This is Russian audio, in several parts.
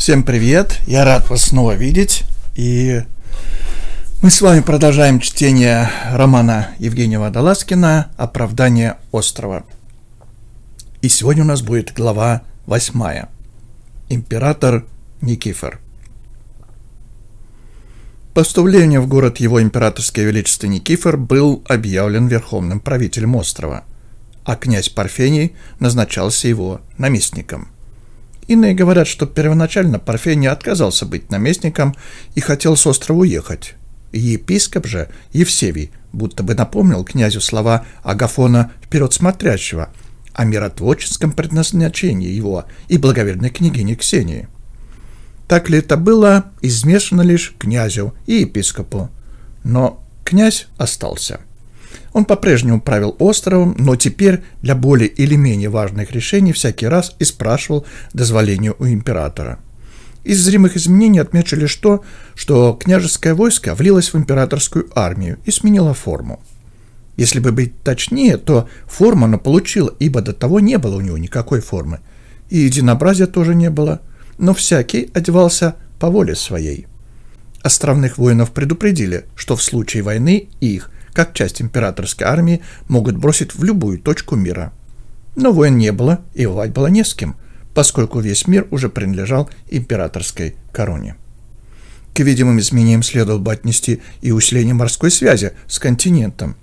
Всем привет! Я рад вас снова видеть. И мы с вами продолжаем чтение романа Евгения Водолазкина «Оправдание острова». И сегодня у нас будет глава восьмая. Император Никифор. По в город его императорское величество Никифор был объявлен верховным правителем острова, а князь Парфений назначался его наместником – Иные говорят, что первоначально Парфений отказался быть наместником и хотел с острова уехать. Епископ же Евсевий будто бы напомнил князю слова Агафона «Вперед смотрящего», о миротворческом предназначении его и благоверной княгине Ксении. Так ли это было, измешано лишь князю и епископу. Но князь остался – он по-прежнему правил островом, но теперь для более или менее важных решений всякий раз и спрашивал дозволения у императора. Из зримых изменений отмечу то, что княжеское войско влилось в императорскую армию и сменило форму. Если бы быть точнее, то форму оно получило, ибо до того не было у него никакой формы. И единообразия тоже не было. Но всякий одевался по воле своей. Островных воинов предупредили, что в случае войны их – как часть императорской армии, могут бросить в любую точку мира. Но войн не было и воевать было не с кем, поскольку весь мир уже принадлежал императорской короне. К видимым изменениям следовало бы отнести и усиление морской связи с континентом.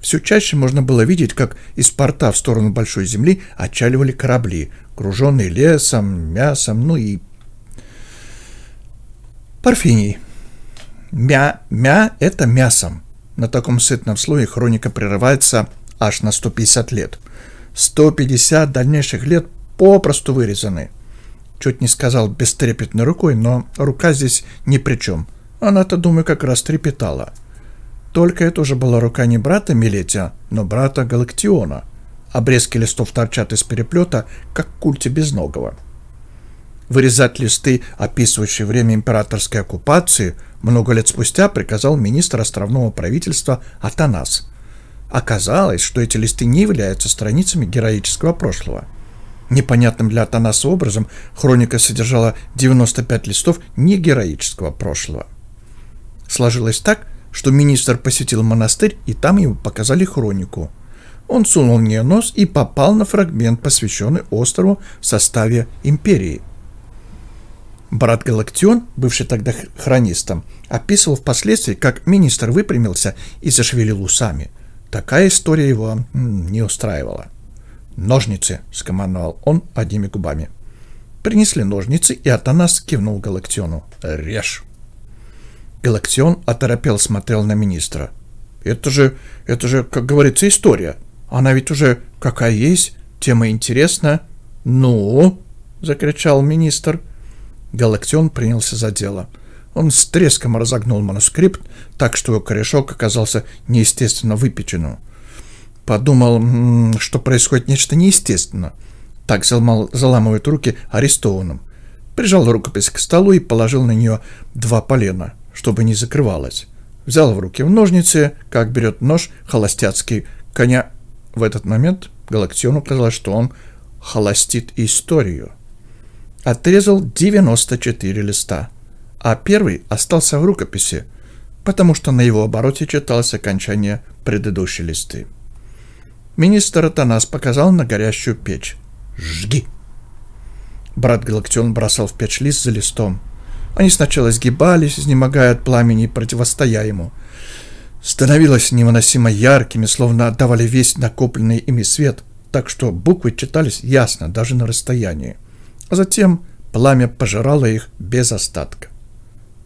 Все чаще можно было видеть, как из порта в сторону Большой Земли отчаливали корабли, груженные лесом, мясом, ну и... Парфенией. Мя-мя – это мясом. На таком сытном слое хроника прерывается аж на 150 лет. 150 дальнейших лет попросту вырезаны. Чуть не сказал бестрепетной рукой, но рука здесь ни при чем. Она-то, думаю, как раз трепетала. Только это уже была рука не брата Милетия, но брата Галактиона. Обрезки листов торчат из переплета, как культи безногого. Вырезать листы, описывающие время императорской оккупации, много лет спустя приказал министр островного правительства Атанас. Оказалось, что эти листы не являются страницами героического прошлого. Непонятным для Атанаса образом хроника содержала 95 листов негероического прошлого. Сложилось так, что министр посетил монастырь, и там ему показали хронику. Он сунул в нее нос и попал на фрагмент, посвященный острову в составе империи – Брат Галактион, бывший тогда хронистом, описывал впоследствии, как министр выпрямился и зашевелил усами. Такая история его не устраивала. «Ножницы!» — скомандовал он одними губами. Принесли ножницы, и Атанас кивнул Галактиону. «Режь!» Галактион оторопел смотрел на министра. «Это же, это же, как говорится, история. Она ведь уже какая есть, тема интересна». «Ну?» — закричал министр — Галактион принялся за дело. Он с треском разогнул манускрипт, так что его корешок оказался неестественно выпеченным. Подумал, что происходит нечто неестественно. Так заламывают руки арестованным. Прижал рукопись к столу и положил на нее два полена, чтобы не закрывалось. Взял в руки в ножницы, как берет нож холостяцкий коня. В этот момент Галактиону казалось, что он холостит историю отрезал 94 листа, а первый остался в рукописи, потому что на его обороте читалось окончание предыдущей листы. Министр Атанас показал на горящую печь. «Жги!» Брат Галактион бросал в печь лист за листом. Они сначала сгибались, изнемогая от пламени и противостоя ему. Становилось невыносимо яркими, словно отдавали весь накопленный ими свет, так что буквы читались ясно, даже на расстоянии а затем пламя пожирало их без остатка.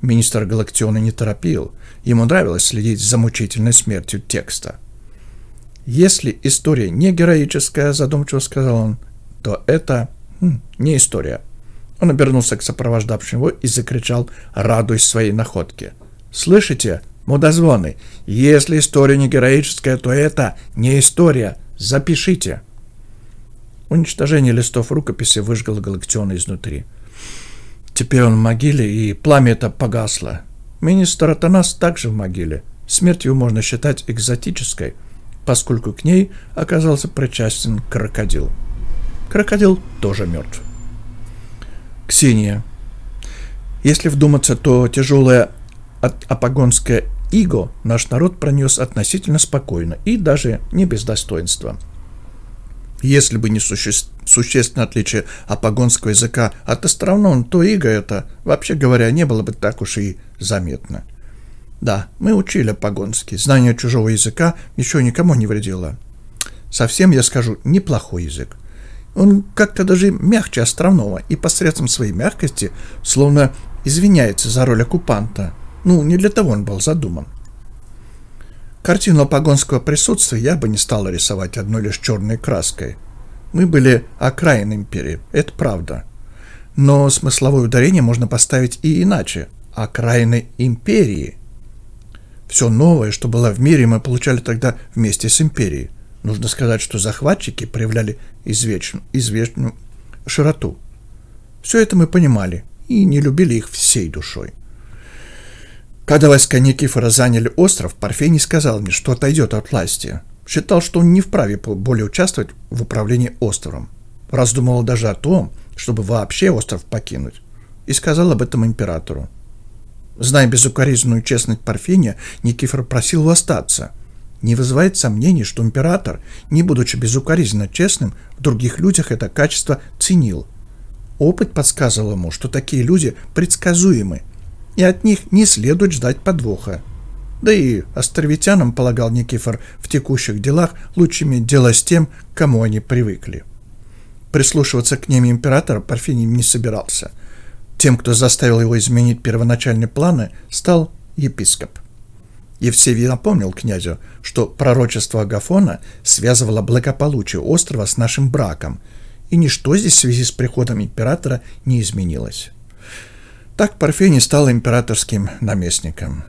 Министр Галактиона не торопил, ему нравилось следить за мучительной смертью текста. «Если история не героическая, — задумчиво сказал он, — то это хм, не история». Он обернулся к сопровождавшему и закричал, радуясь своей находке. «Слышите, мудозвоны, если история не героическая, то это не история. Запишите!» Уничтожение листов рукописи выжгало Галактиона изнутри. Теперь он в могиле, и пламя это погасло. Министр Атанас также в могиле. Смерть его можно считать экзотической, поскольку к ней оказался причастен крокодил. Крокодил тоже мертв. Ксения. Если вдуматься, то тяжелое апогонское иго наш народ пронес относительно спокойно и даже не без достоинства – если бы не суще... существенное отличие апогонского языка от островного, то иго это, вообще говоря, не было бы так уж и заметно. Да, мы учили апогонский. Знание чужого языка еще никому не вредило. Совсем, я скажу, неплохой язык. Он как-то даже мягче островного и посредством своей мягкости словно извиняется за роль оккупанта. Ну, не для того он был задуман. Картину погонского присутствия я бы не стал рисовать одной лишь черной краской. Мы были окраин империи, это правда. Но смысловое ударение можно поставить и иначе. Окраины империи. Все новое, что было в мире, мы получали тогда вместе с империей. Нужно сказать, что захватчики проявляли извечную, извечную широту. Все это мы понимали и не любили их всей душой. Когда войска Никифора заняли остров, Парфей не сказал мне, что отойдет от власти. Считал, что он не вправе более участвовать в управлении островом. Раздумывал даже о том, чтобы вообще остров покинуть. И сказал об этом императору. Зная безукоризненную честность Парфения, Никифор просил его остаться. Не вызывает сомнений, что император, не будучи безукоризненно честным, в других людях это качество ценил. Опыт подсказывал ему, что такие люди предсказуемы – и от них не следует ждать подвоха. Да и островитянам, полагал Никифор, в текущих делах лучше иметь дело с тем, к кому они привыкли. Прислушиваться к ним император Парфений не собирался. Тем, кто заставил его изменить первоначальные планы, стал епископ. Евсевий напомнил князю, что пророчество Агафона связывало благополучие острова с нашим браком, и ничто здесь в связи с приходом императора не изменилось. Так Парфений стал императорским наместником.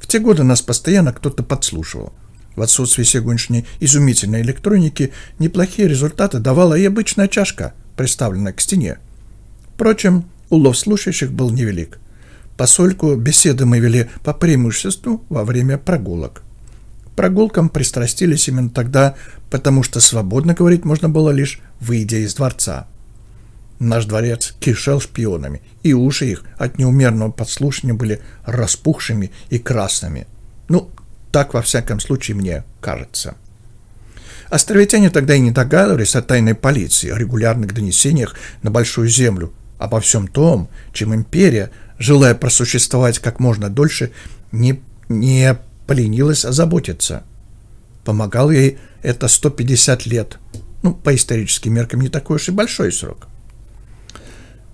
В те годы нас постоянно кто-то подслушивал. В отсутствие сегодняшней изумительной электроники неплохие результаты давала и обычная чашка, приставленная к стене. Впрочем, улов слушающих был невелик. Посольку беседы мы вели по преимуществу во время прогулок. прогулкам пристрастились именно тогда, потому что свободно говорить можно было лишь выйдя из дворца – Наш дворец кишел шпионами, и уши их от неумерного подслушания были распухшими и красными. Ну, так во всяком случае мне кажется. Островитяне тогда и не догадывались о тайной полиции, о регулярных донесениях на Большую Землю, обо всем том, чем империя, желая просуществовать как можно дольше, не, не поленилась озаботиться. Помогал ей это 150 лет. Ну, по историческим меркам не такой уж и большой срок.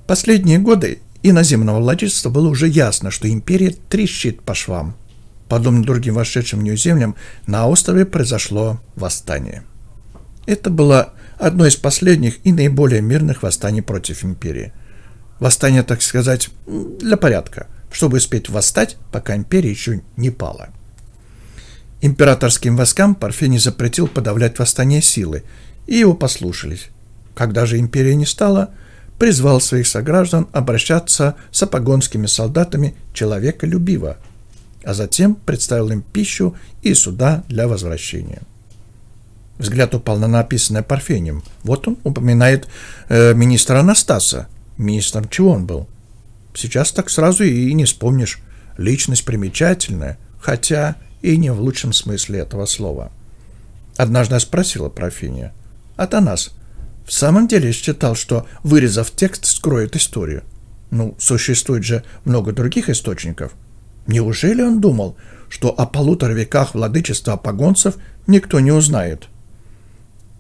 Последние годы иноземного владельца было уже ясно, что империя трещит по швам. Подобно другим вошедшим в нее землям, на острове произошло восстание. Это было одно из последних и наиболее мирных восстаний против империи. Восстание, так сказать, для порядка, чтобы успеть восстать, пока империя еще не пала. Императорским войскам Парфений запретил подавлять восстание силы, и его послушались. Когда же империя не стала – призвал своих сограждан обращаться с апогонскими солдатами человеколюбиво, а затем представил им пищу и суда для возвращения. Взгляд упал на написанное Парфением. Вот он упоминает э, министра Анастаса. Министром чего он был? Сейчас так сразу и не вспомнишь. Личность примечательная, хотя и не в лучшем смысле этого слова. Однажды я спросила Парфения, «Атанас, в самом деле считал, что вырезав текст, скроет историю. Ну, существует же много других источников. Неужели он думал, что о полутора веках владычества погонцев никто не узнает?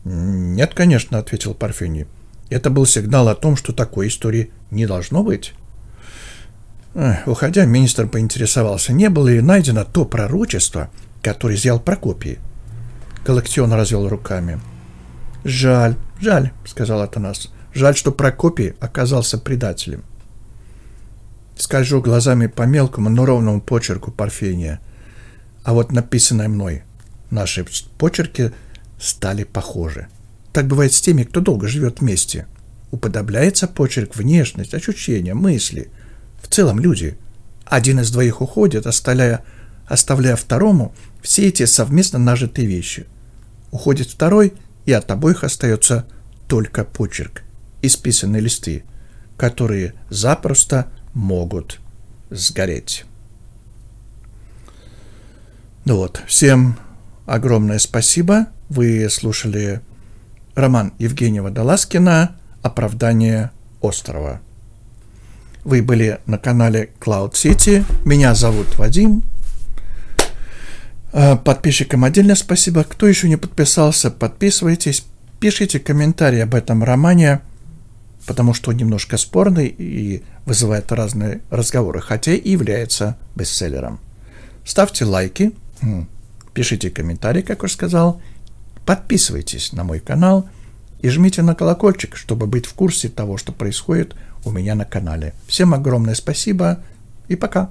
«Нет, конечно», — ответил Парфений. «Это был сигнал о том, что такой истории не должно быть». Уходя, министр поинтересовался, не было ли найдено то пророчество, которое изъял Прокопий. Коллектион развел руками. «Жаль», «Жаль», — сказал Атанас, — «жаль, что Прокопий оказался предателем». Скажу глазами по мелкому, но ровному почерку Парфения, а вот написанное мной наши почерки стали похожи. Так бывает с теми, кто долго живет вместе. Уподобляется почерк, внешность, ощущения, мысли. В целом люди. Один из двоих уходит, оставляя, оставляя второму все эти совместно нажитые вещи. Уходит второй — и от обоих остается только почерк и списанные листы, которые запросто могут сгореть. Ну вот, всем огромное спасибо. Вы слушали роман Евгения Водолазкина «Оправдание острова». Вы были на канале Cloud City. Меня зовут Вадим. Э, подписчикам отдельное спасибо. Кто еще не подписался, подписывайтесь. Пишите комментарии об этом романе, потому что он немножко спорный и вызывает разные разговоры, хотя и является бестселлером. Ставьте лайки, пишите комментарии, как уже сказал, подписывайтесь на мой канал и жмите на колокольчик, чтобы быть в курсе того, что происходит у меня на канале. Всем огромное спасибо и пока!